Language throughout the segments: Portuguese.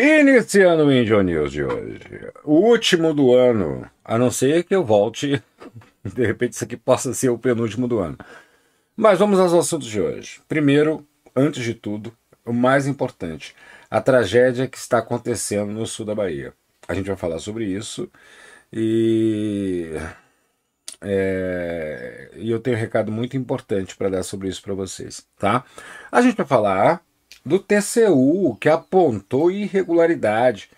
Iniciando o Indio News de hoje. O último do ano, a não ser que eu volte. De repente isso aqui possa ser o penúltimo do ano. Mas vamos aos assuntos de hoje. Primeiro, antes de tudo, o mais importante, a tragédia que está acontecendo no sul da Bahia. A gente vai falar sobre isso e, é, e eu tenho um recado muito importante para dar sobre isso para vocês, tá? A gente vai falar do TCU, que apontou irregularidade,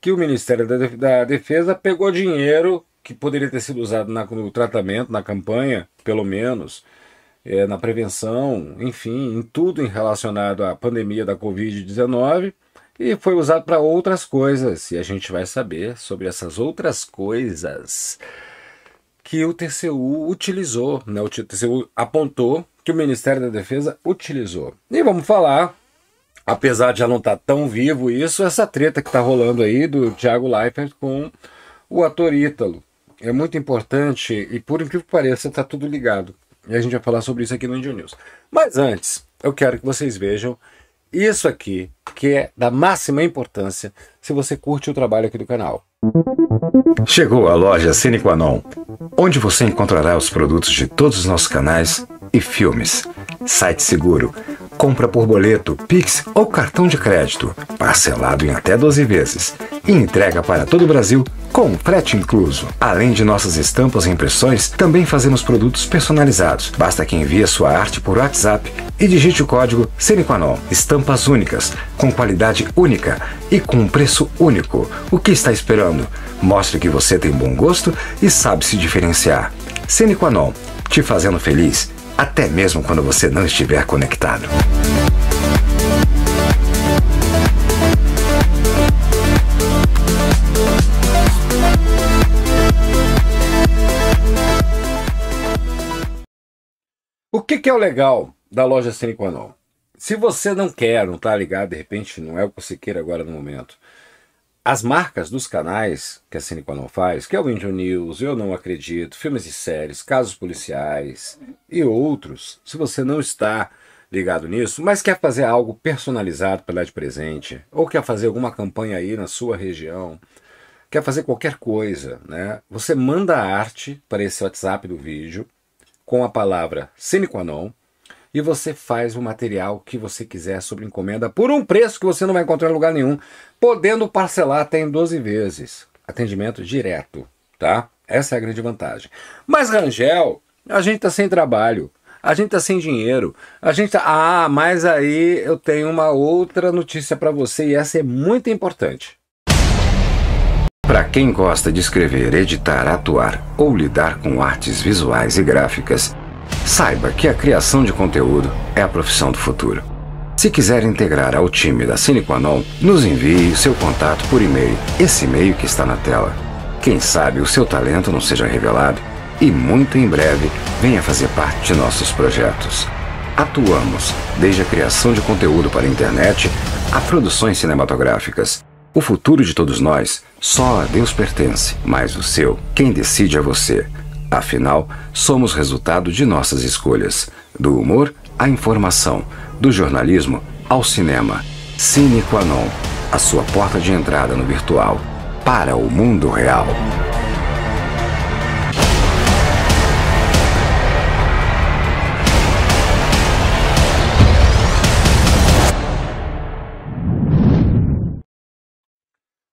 que o Ministério da Defesa pegou dinheiro que poderia ter sido usado no tratamento, na campanha, pelo menos, é, na prevenção, enfim, em tudo em relacionado à pandemia da Covid-19, e foi usado para outras coisas. E a gente vai saber sobre essas outras coisas que o TCU utilizou, né? o TCU apontou que o Ministério da Defesa utilizou. E vamos falar apesar de já não estar tá tão vivo isso, essa treta que está rolando aí do Thiago Leifert com o ator Ítalo. É muito importante e, por incrível que pareça, está tudo ligado. E a gente vai falar sobre isso aqui no Indio News. Mas antes, eu quero que vocês vejam isso aqui, que é da máxima importância se você curte o trabalho aqui do canal. Chegou a loja Cinequanon, onde você encontrará os produtos de todos os nossos canais e filmes. Site seguro, compra por boleto, Pix ou cartão de crédito, parcelado em até 12 vezes e entrega para todo o Brasil com frete incluso. Além de nossas estampas e impressões, também fazemos produtos personalizados. Basta que envie sua arte por WhatsApp e digite o código Cinequanon. Estampas únicas, com qualidade única e com um preço único. O que está esperando? Mostre que você tem bom gosto e sabe se diferenciar. Cinequanon, te fazendo feliz até mesmo quando você não estiver conectado. O que, que, é o legal da loja Sine Se você não quer, não está ligado, de repente não é o que você queira agora no momento, as marcas dos canais que a Cinequanon faz, que é o Indio News, Eu Não Acredito, filmes e séries, casos policiais e outros, se você não está ligado nisso, mas quer fazer algo personalizado para de presente, ou quer fazer alguma campanha aí na sua região, quer fazer qualquer coisa, né? Você manda a arte para esse WhatsApp do vídeo com a palavra Cinequanon, e você faz o material que você quiser sobre encomenda por um preço que você não vai encontrar em lugar nenhum, podendo parcelar até em 12 vezes. Atendimento direto, tá? Essa é a grande vantagem. Mas Rangel, a gente tá sem trabalho. A gente tá sem dinheiro. A gente tá... Ah, mas aí eu tenho uma outra notícia para você e essa é muito importante. Para quem gosta de escrever, editar, atuar ou lidar com artes visuais e gráficas, Saiba que a criação de conteúdo é a profissão do futuro. Se quiser integrar ao time da Cinequanon, nos envie seu contato por e-mail, esse e-mail que está na tela. Quem sabe o seu talento não seja revelado e muito em breve venha fazer parte de nossos projetos. Atuamos desde a criação de conteúdo para a internet a produções cinematográficas. O futuro de todos nós só a Deus pertence, mas o seu, quem decide é você. Afinal, somos resultado de nossas escolhas, do humor à informação, do jornalismo ao cinema. Cine Quanon, a sua porta de entrada no virtual para o mundo real.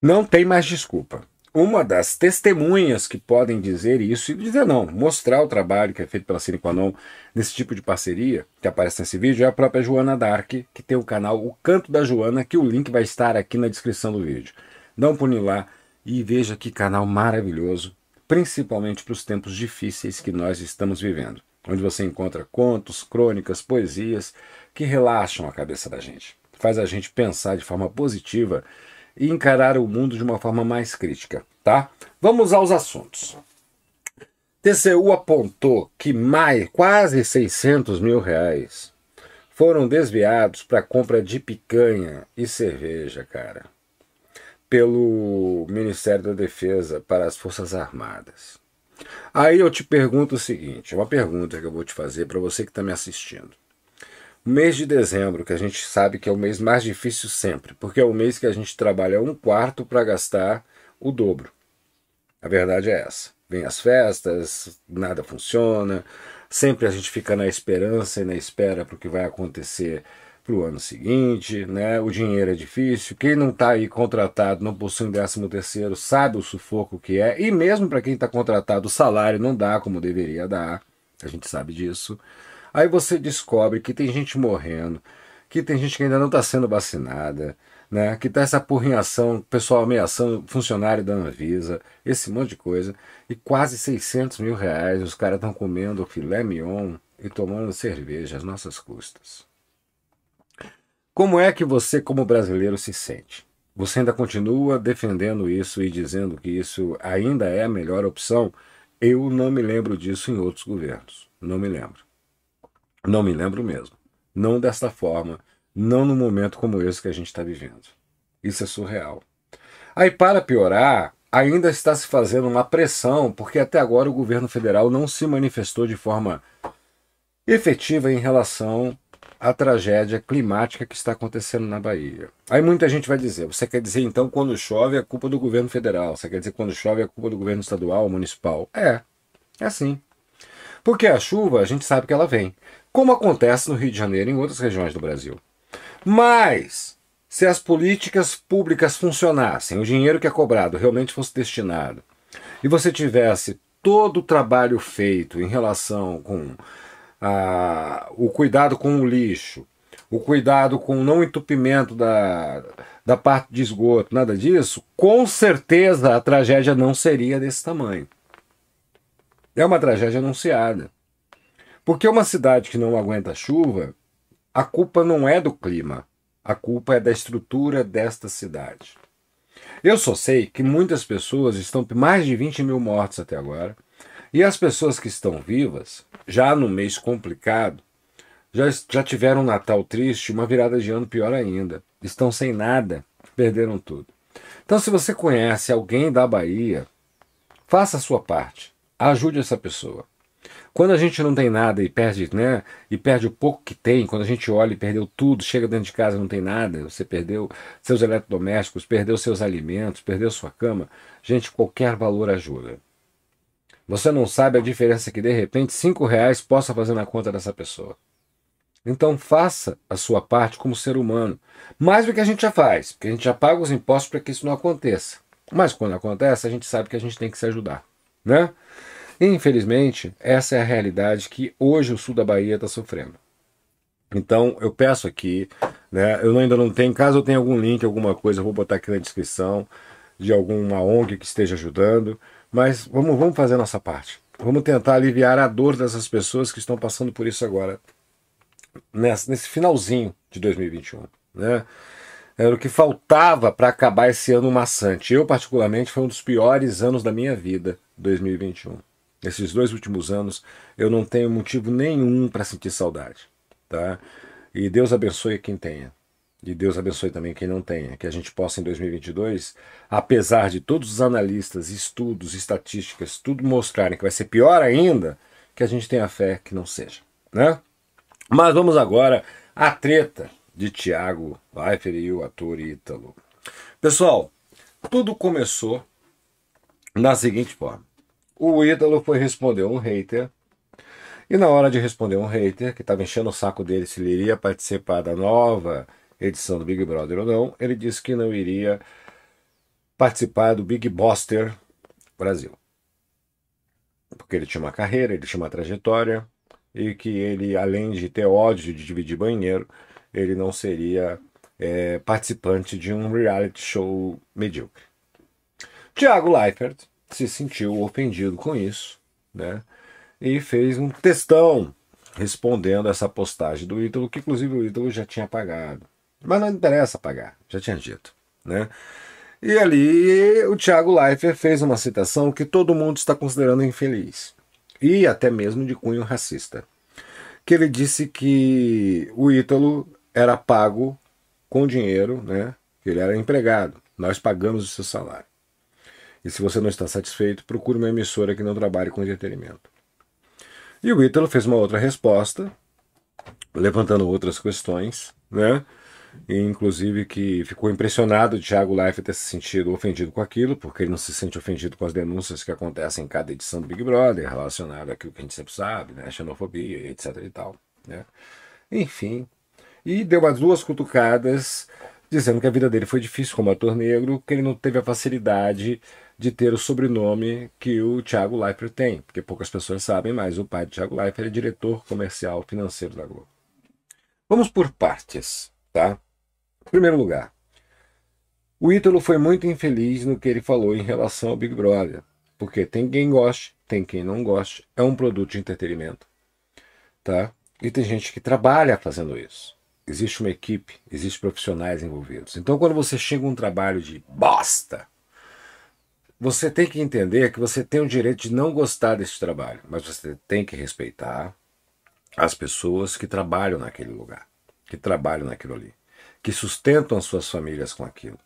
Não tem mais desculpa uma das testemunhas que podem dizer isso, e dizer não, mostrar o trabalho que é feito pela Cinequanon nesse tipo de parceria, que aparece nesse vídeo, é a própria Joana Dark, que tem o canal O Canto da Joana, que o link vai estar aqui na descrição do vídeo. Dá um pulinho lá e veja que canal maravilhoso, principalmente para os tempos difíceis que nós estamos vivendo, onde você encontra contos, crônicas, poesias que relaxam a cabeça da gente, faz a gente pensar de forma positiva e encarar o mundo de uma forma mais crítica, tá? Vamos aos assuntos. TCU apontou que mais quase 600 mil reais foram desviados para compra de picanha e cerveja, cara, pelo Ministério da Defesa para as Forças Armadas. Aí eu te pergunto o seguinte, uma pergunta que eu vou te fazer para você que está me assistindo mês de dezembro, que a gente sabe que é o mês mais difícil sempre, porque é o mês que a gente trabalha um quarto para gastar o dobro. A verdade é essa. Vem as festas, nada funciona, sempre a gente fica na esperança e na espera para o que vai acontecer para o ano seguinte, né? O dinheiro é difícil, quem não está aí contratado, não possui um décimo terceiro, sabe o sufoco que é, e mesmo para quem está contratado, o salário não dá como deveria dar, a gente sabe disso. Aí você descobre que tem gente morrendo, que tem gente que ainda não está sendo vacinada, né? que está essa porrinhação, pessoal ameaçando funcionário da Anvisa, esse monte de coisa. E quase 600 mil reais os caras estão comendo filé mignon e tomando cerveja às nossas custas. Como é que você, como brasileiro, se sente? Você ainda continua defendendo isso e dizendo que isso ainda é a melhor opção? Eu não me lembro disso em outros governos. Não me lembro. Não me lembro mesmo. Não desta forma, não no momento como esse que a gente está vivendo. Isso é surreal. Aí, para piorar, ainda está se fazendo uma pressão, porque até agora o governo federal não se manifestou de forma efetiva em relação à tragédia climática que está acontecendo na Bahia. Aí muita gente vai dizer: você quer dizer então quando chove é culpa do governo federal? Você quer dizer quando chove é culpa do governo estadual, municipal? É, é assim. Porque a chuva, a gente sabe que ela vem como acontece no Rio de Janeiro e em outras regiões do Brasil. Mas, se as políticas públicas funcionassem, o dinheiro que é cobrado realmente fosse destinado, e você tivesse todo o trabalho feito em relação com ah, o cuidado com o lixo, o cuidado com o não entupimento da, da parte de esgoto, nada disso, com certeza a tragédia não seria desse tamanho. É uma tragédia anunciada. Porque uma cidade que não aguenta chuva, a culpa não é do clima, a culpa é da estrutura desta cidade. Eu só sei que muitas pessoas estão com mais de 20 mil mortos até agora, e as pessoas que estão vivas, já no mês complicado, já, já tiveram um Natal triste, uma virada de ano pior ainda. Estão sem nada, perderam tudo. Então, se você conhece alguém da Bahia, faça a sua parte, ajude essa pessoa. Quando a gente não tem nada e perde, né? E perde o pouco que tem, quando a gente olha e perdeu tudo, chega dentro de casa e não tem nada, você perdeu seus eletrodomésticos, perdeu seus alimentos, perdeu sua cama, gente, qualquer valor ajuda. Você não sabe a diferença que de repente cinco reais possa fazer na conta dessa pessoa. Então faça a sua parte como ser humano. Mais do que a gente já faz, porque a gente já paga os impostos para que isso não aconteça. Mas quando acontece, a gente sabe que a gente tem que se ajudar, né? Infelizmente, essa é a realidade que hoje o sul da Bahia está sofrendo. Então, eu peço aqui, né? Eu ainda não tenho, caso eu tenha algum link, alguma coisa, eu vou botar aqui na descrição de alguma ONG que esteja ajudando. Mas vamos, vamos fazer a nossa parte. Vamos tentar aliviar a dor dessas pessoas que estão passando por isso agora, nesse, nesse finalzinho de 2021. Né? Era o que faltava para acabar esse ano maçante. Eu, particularmente, foi um dos piores anos da minha vida, 2021. Nesses dois últimos anos, eu não tenho motivo nenhum para sentir saudade, tá? E Deus abençoe quem tenha. E Deus abençoe também quem não tenha. Que a gente possa em 2022, apesar de todos os analistas, estudos, estatísticas, tudo mostrarem que vai ser pior ainda, que a gente tenha fé que não seja, né? Mas vamos agora à treta de Tiago Leifert e o ator Ítalo. Pessoal, tudo começou da seguinte forma. O ídolo foi responder um hater. E na hora de responder um hater, que estava enchendo o saco dele se ele iria participar da nova edição do Big Brother ou não, ele disse que não iria participar do Big Buster Brasil. Porque ele tinha uma carreira, ele tinha uma trajetória, e que ele, além de ter ódio de dividir banheiro, ele não seria é, participante de um reality show medíocre. Tiago Leifert se sentiu ofendido com isso, né? E fez um textão respondendo essa postagem do Ítalo, que inclusive o Ítalo já tinha apagado. Mas não interessa apagar, já tinha dito, né? E ali o Tiago Leifert fez uma citação que todo mundo está considerando infeliz, e até mesmo de cunho racista, que ele disse que o Ítalo era pago com dinheiro, né? Ele era empregado, nós pagamos o seu salário. E se você não está satisfeito, procure uma emissora que não trabalhe com entretenimento. E o Ítalo fez uma outra resposta, levantando outras questões, né? E, inclusive que ficou impressionado o Thiago Life ter se sentido ofendido com aquilo, porque ele não se sente ofendido com as denúncias que acontecem em cada edição do Big Brother, relacionado àquilo que a gente sempre sabe, né? Xenofobia, etc e tal, né? Enfim, e deu as duas cutucadas dizendo que a vida dele foi difícil como ator negro, que ele não teve a facilidade de ter o sobrenome que o Thiago Leifert tem, porque poucas pessoas sabem, mas o pai do Thiago Leifert é diretor comercial financeiro da Globo. Vamos por partes, tá? Em primeiro lugar, o Ítalo foi muito infeliz no que ele falou em relação ao Big Brother, porque tem quem goste, tem quem não goste, é um produto de entretenimento, tá? E tem gente que trabalha fazendo isso. Existe uma equipe, existem profissionais envolvidos. Então, quando você chega a um trabalho de bosta, você tem que entender que você tem o direito de não gostar desse trabalho, mas você tem que respeitar as pessoas que trabalham naquele lugar, que trabalham naquilo ali, que sustentam as suas famílias com aquilo.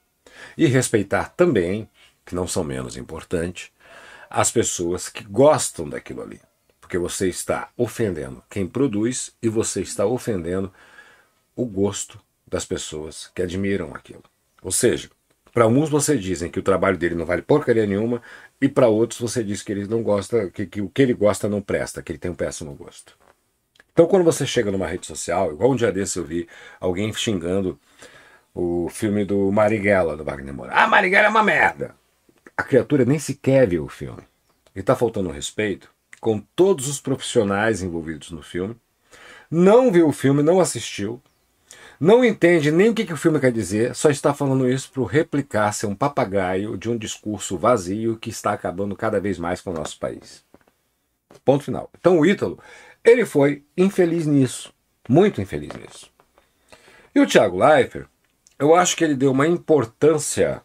E respeitar também, que não são menos importante, as pessoas que gostam daquilo ali. Porque você está ofendendo quem produz e você está ofendendo o gosto das pessoas que admiram aquilo. Ou seja, para alguns você dizem que o trabalho dele não vale porcaria nenhuma, e para outros você diz que ele não gosta, que, que o que ele gosta não presta, que ele tem um péssimo gosto. Então quando você chega numa rede social, igual um dia desse eu vi alguém xingando o filme do Marighella, do Wagner Moura. Ah, Marighella é uma merda! A criatura nem sequer viu o filme. E está faltando respeito com todos os profissionais envolvidos no filme. Não viu o filme, não assistiu, não entende nem o que, que o filme quer dizer, só está falando isso para replicar ser um papagaio de um discurso vazio que está acabando cada vez mais com o nosso país. Ponto final. Então o Ítalo, ele foi infeliz nisso, muito infeliz nisso. E o Tiago Leifert, eu acho que ele deu uma importância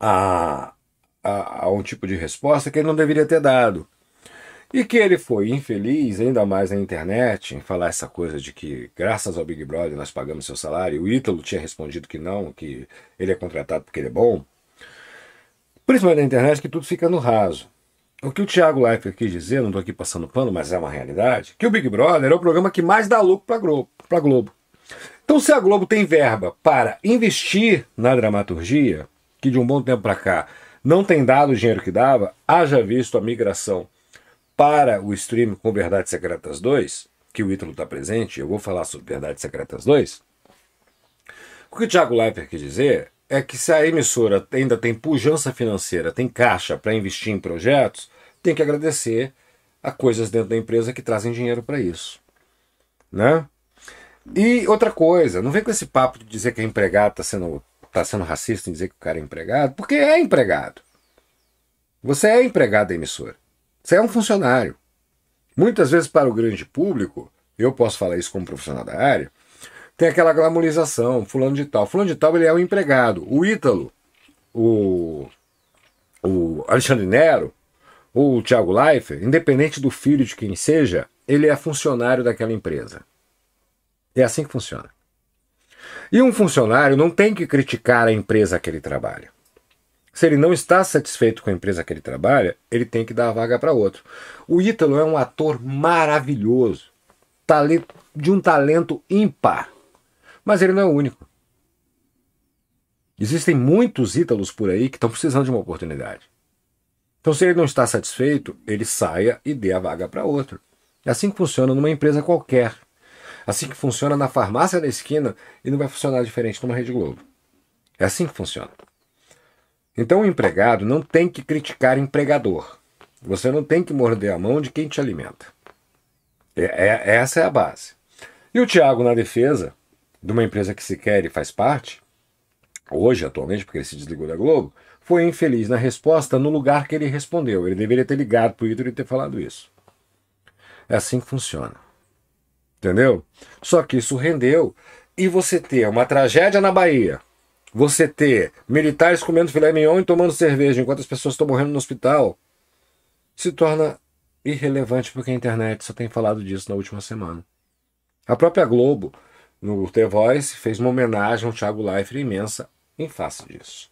a, a, a um tipo de resposta que ele não deveria ter dado. E que ele foi infeliz, ainda mais na internet, em falar essa coisa de que, graças ao Big Brother, nós pagamos seu salário. O Ítalo tinha respondido que não, que ele é contratado porque ele é bom. Principalmente na internet, que tudo fica no raso. O que o Thiago Leifert quis dizer, não estou aqui passando pano, mas é uma realidade, que o Big Brother é o programa que mais dá lucro para Globo, a Globo. Então, se a Globo tem verba para investir na dramaturgia, que de um bom tempo para cá não tem dado o dinheiro que dava, haja visto a migração para o stream com Verdades Secretas 2, que o Ítalo está presente, eu vou falar sobre Verdades Secretas 2. O que o Tiago Leifert quer dizer é que se a emissora ainda tem pujança financeira, tem caixa para investir em projetos, tem que agradecer a coisas dentro da empresa que trazem dinheiro para isso. Né? E outra coisa, não vem com esse papo de dizer que é empregado está sendo, tá sendo racista em dizer que o cara é empregado, porque é empregado. Você é empregado da emissora. Você é um funcionário. Muitas vezes, para o grande público, eu posso falar isso como profissional da área, tem aquela glamorização, fulano de tal. Fulano de tal, ele é um empregado. O Ítalo, o, o Alexandre Nero, ou o Thiago Leifert, independente do filho de quem seja, ele é funcionário daquela empresa. É assim que funciona. E um funcionário não tem que criticar a empresa que ele trabalha. Se ele não está satisfeito com a empresa que ele trabalha, ele tem que dar a vaga para outro. O Ítalo é um ator maravilhoso, de um talento ímpar, mas ele não é o único. Existem muitos Ítalos por aí que estão precisando de uma oportunidade. Então, se ele não está satisfeito, ele saia e dê a vaga para outro. É assim que funciona numa empresa qualquer. Assim que funciona na farmácia da esquina e não vai funcionar diferente numa Rede Globo. É assim que funciona. Então o empregado não tem que criticar empregador. Você não tem que morder a mão de quem te alimenta. É, é, essa é a base. E o Tiago, na defesa de uma empresa que se quer e faz parte, hoje, atualmente, porque ele se desligou da Globo, foi infeliz na resposta no lugar que ele respondeu. Ele deveria ter ligado para o Ídolo e ter falado isso. É assim que funciona. Entendeu? Só que isso rendeu. E você ter uma tragédia na Bahia, você ter militares comendo filé mignon e tomando cerveja enquanto as pessoas estão morrendo no hospital se torna irrelevante porque a internet só tem falado disso na última semana. A própria Globo, no The Voice, fez uma homenagem ao Thiago Leifert imensa em face disso.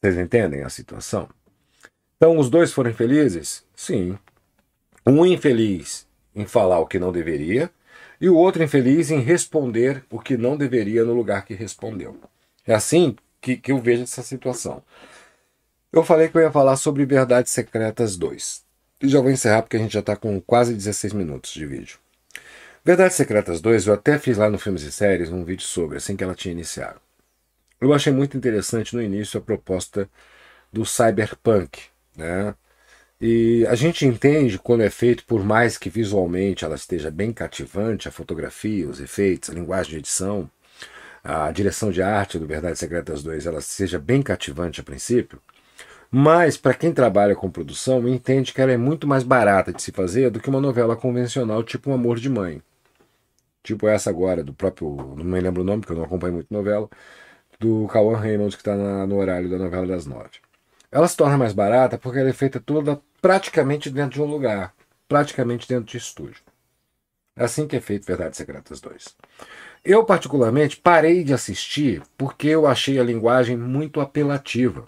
Vocês entendem a situação? Então, os dois foram infelizes? Sim. Um infeliz em falar o que não deveria e o outro infeliz em responder o que não deveria no lugar que respondeu. É assim que, que eu vejo essa situação. Eu falei que eu ia falar sobre Verdades Secretas 2. E já vou encerrar porque a gente já está com quase 16 minutos de vídeo. Verdades Secretas 2 eu até fiz lá no Filmes e Séries um vídeo sobre, assim que ela tinha iniciado. Eu achei muito interessante no início a proposta do cyberpunk, né? E a gente entende quando é feito, por mais que visualmente ela esteja bem cativante, a fotografia, os efeitos, a linguagem de edição, a direção de arte do Verdades Secretas 2 ela seja bem cativante a princípio, mas para quem trabalha com produção entende que ela é muito mais barata de se fazer do que uma novela convencional tipo Um Amor de Mãe. Tipo essa agora, do próprio. Não me lembro o nome, porque eu não acompanho muito novela. Do Cauan Raymond, que está no horário da novela das nove. Ela se torna mais barata porque ela é feita toda praticamente dentro de um lugar, praticamente dentro de estúdio. É assim que é feito Verdades Secretas 2. Eu, particularmente, parei de assistir porque eu achei a linguagem muito apelativa.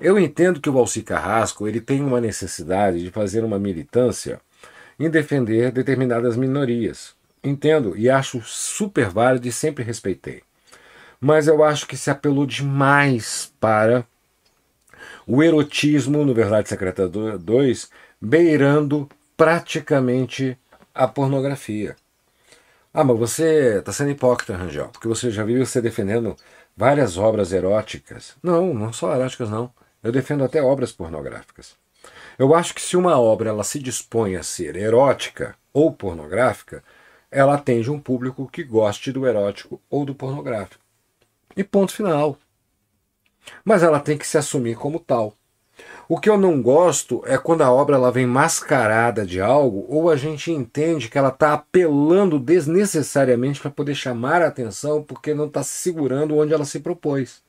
Eu entendo que o Alci Carrasco ele tem uma necessidade de fazer uma militância em defender determinadas minorias. Entendo e acho super válido e sempre respeitei. Mas eu acho que se apelou demais para o erotismo no Verdade Secreta 2, beirando praticamente a pornografia. Ah, mas você está sendo hipócrita, Rangel, porque você já viu você defendendo várias obras eróticas. Não, não só eróticas, não. Eu defendo até obras pornográficas. Eu acho que se uma obra ela se dispõe a ser erótica ou pornográfica, ela atende um público que goste do erótico ou do pornográfico. E ponto final. Mas ela tem que se assumir como tal. O que eu não gosto é quando a obra ela vem mascarada de algo ou a gente entende que ela está apelando desnecessariamente para poder chamar a atenção porque não está segurando onde ela se propôs.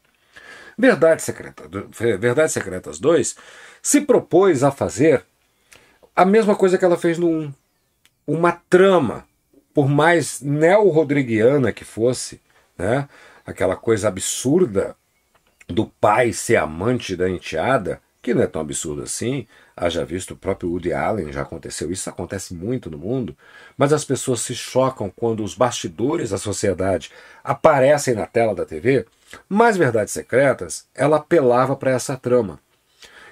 Verdade Secreta, Verdade Secretas 2 se propôs a fazer a mesma coisa que ela fez no 1. Uma trama, por mais neo-rodriguiana que fosse, né? aquela coisa absurda do pai ser amante da enteada, que não é tão absurdo assim, haja visto o próprio Woody Allen, já aconteceu isso, acontece muito no mundo, mas as pessoas se chocam quando os bastidores da sociedade aparecem na tela da TV, mas Verdades Secretas, ela apelava para essa trama.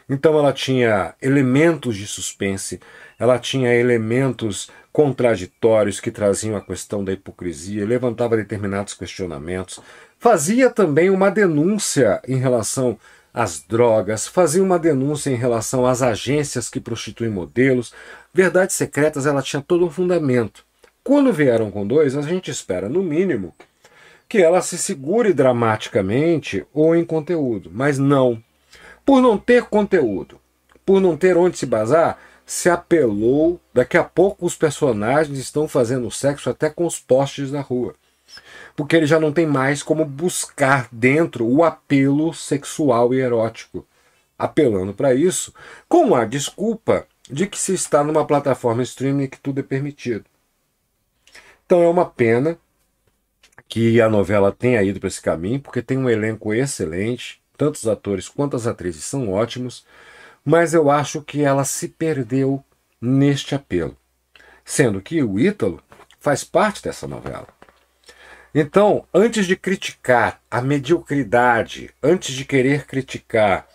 Então ela tinha elementos de suspense, ela tinha elementos contraditórios que traziam a questão da hipocrisia, levantava determinados questionamentos, fazia também uma denúncia em relação as drogas, fazia uma denúncia em relação às agências que prostituem modelos. Verdades secretas, ela tinha todo um fundamento. Quando vieram com dois, a gente espera, no mínimo, que ela se segure dramaticamente ou em conteúdo, mas não. Por não ter conteúdo, por não ter onde se basar, se apelou. Daqui a pouco os personagens estão fazendo sexo até com os postes na rua porque ele já não tem mais como buscar dentro o apelo sexual e erótico, apelando para isso com a desculpa de que se está numa plataforma streaming que tudo é permitido. Então é uma pena que a novela tenha ido para esse caminho, porque tem um elenco excelente, tantos atores quanto as atrizes são ótimos, mas eu acho que ela se perdeu neste apelo, sendo que o Ítalo faz parte dessa novela. Então, antes de criticar a mediocridade, antes de querer criticar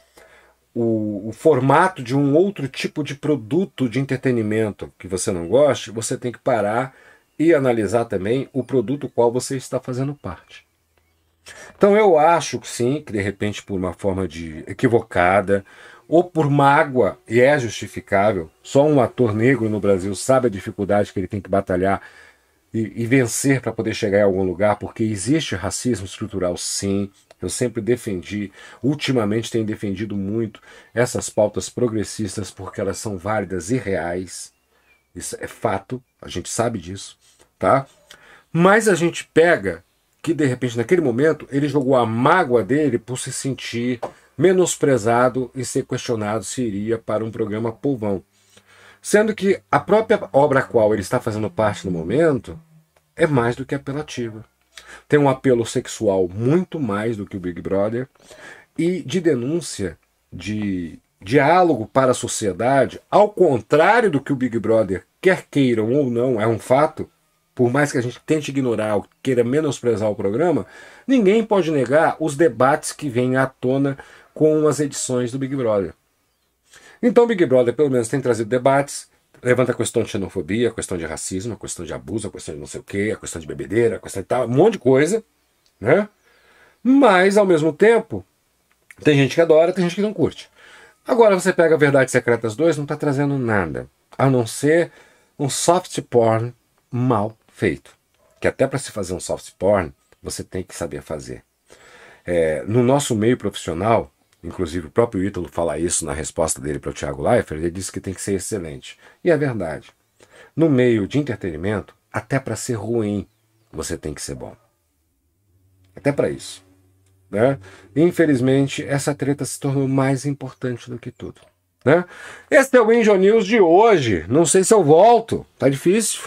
o, o, formato de um outro tipo de produto de entretenimento que você não goste, você tem que parar e analisar também o produto qual você está fazendo parte. Então eu acho que sim que de repente por uma forma de equivocada ou por mágoa e é justificável, só um ator negro no Brasil sabe a dificuldade que ele tem que batalhar e, e vencer para poder chegar em algum lugar, porque existe racismo estrutural, sim. Eu sempre defendi, ultimamente tenho defendido muito essas pautas progressistas porque elas são válidas e reais. Isso é fato, a gente sabe disso, tá? Mas a gente pega que de repente naquele momento ele jogou a mágoa dele por se sentir menosprezado e ser questionado se iria para um programa povão. Sendo que a própria obra a qual ele está fazendo parte no momento é mais do que apelativa. Tem um apelo sexual muito mais do que o Big Brother e de denúncia, de diálogo para a sociedade, ao contrário do que o Big Brother, quer queiram ou não, é um fato, por mais que a gente tente ignorar ou queira menosprezar o programa, ninguém pode negar os debates que vêm à tona com as edições do Big Brother. Então, o Big Brother, pelo menos, tem trazido debates, levanta a questão de xenofobia, a questão de racismo, a questão de abuso, a questão de não sei o quê, a questão de bebedeira, a questão de tal, um monte de coisa, né? Mas, ao mesmo tempo, tem gente que adora, tem gente que não curte. Agora você pega a Secreta Secretas 2, não está trazendo nada, a não ser um soft porn mal feito. Que até para se fazer um soft porn, você tem que saber fazer. É, no nosso meio profissional, Inclusive, o próprio Ítalo fala isso na resposta dele para o Tiago Leifert. Ele disse que tem que ser excelente. E é verdade. No meio de entretenimento, até para ser ruim, você tem que ser bom. Até para isso. Né? Infelizmente, essa treta se tornou mais importante do que tudo. Né? Este é o Injo News de hoje. Não sei se eu volto. Tá difícil.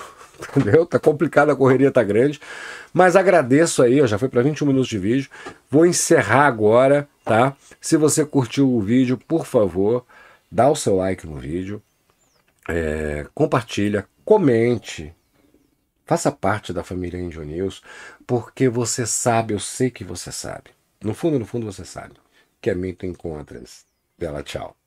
entendeu? Tá complicado, a correria tá grande. Mas agradeço aí, ó, já foi para 21 minutos de vídeo. Vou encerrar agora, tá? Se você curtiu o vídeo, por favor, dá o seu like no vídeo, é, compartilha, comente, faça parte da família Indio News, porque você sabe, eu sei que você sabe. No fundo, no fundo você sabe que é mito encontras. Bela tchau.